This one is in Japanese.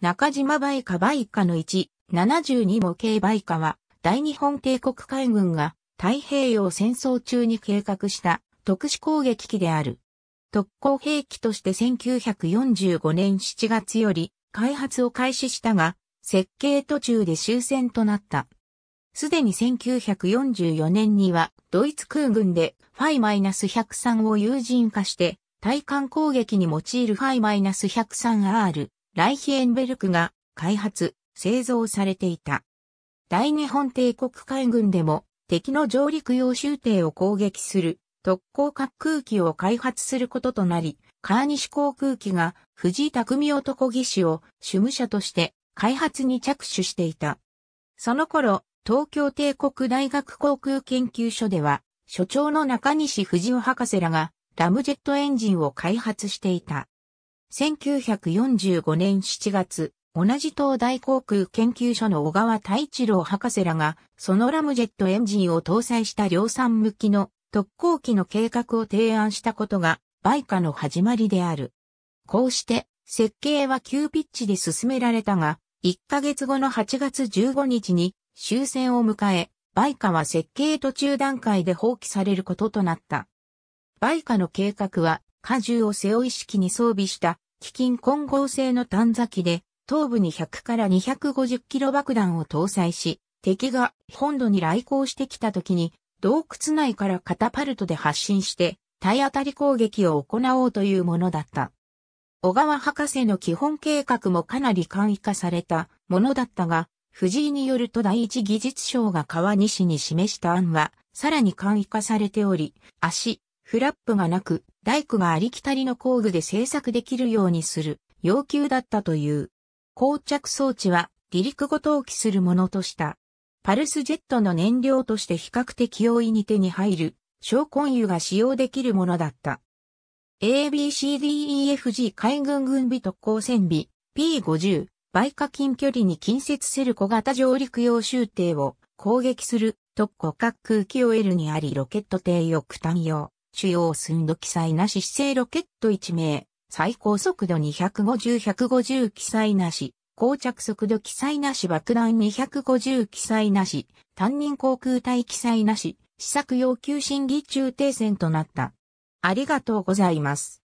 中島バイカバイカの1、72模型バイカは、大日本帝国海軍が太平洋戦争中に計画した特殊攻撃機である。特攻兵器として1945年7月より開発を開始したが、設計途中で終戦となった。すでに1944年にはドイツ空軍でファイ -103 を有人化して対艦攻撃に用いるファイ -103R ライヒエンベルクが開発、製造されていた。大日本帝国海軍でも敵の上陸用州艇を攻撃する特攻滑空機を開発することとなり、川西航空機が藤井匠男技師を主務者として開発に着手していた。その頃、東京帝国大学航空研究所では、所長の中西藤尾博士らがラムジェットエンジンを開発していた。1945年7月、同じ東大航空研究所の小川太一郎博士らが、そのラムジェットエンジンを搭載した量産向きの特攻機の計画を提案したことが、バイカの始まりである。こうして、設計は急ピッチで進められたが、1ヶ月後の8月15日に終戦を迎え、バイカは設計途中段階で放棄されることとなった。バイカの計画は荷重を背負い式に装備した、基金混合製の短座機で、頭部に100から250キロ爆弾を搭載し、敵が本土に来航してきた時に、洞窟内からカタパルトで発進して、体当たり攻撃を行おうというものだった。小川博士の基本計画もかなり簡易化されたものだったが、藤井によると第一技術省が川西に示した案は、さらに簡易化されており、足、フラップがなく、大工がありきたりの工具で製作できるようにする要求だったという。膠着装置は離陸後投起するものとした。パルスジェットの燃料として比較的容易に手に入る、小根油が使用できるものだった。ABCDEFG 海軍軍備特攻戦備 P50 倍課金距離に近接する小型上陸用集艇を攻撃する特攻滑空機を L にありロケット艇翼単用。主要寸度記載なし姿勢ロケット1名、最高速度250-150記載なし、膠着速度記載なし爆弾250記載なし、担任航空隊記載なし、試作要求審議中停戦となった。ありがとうございます。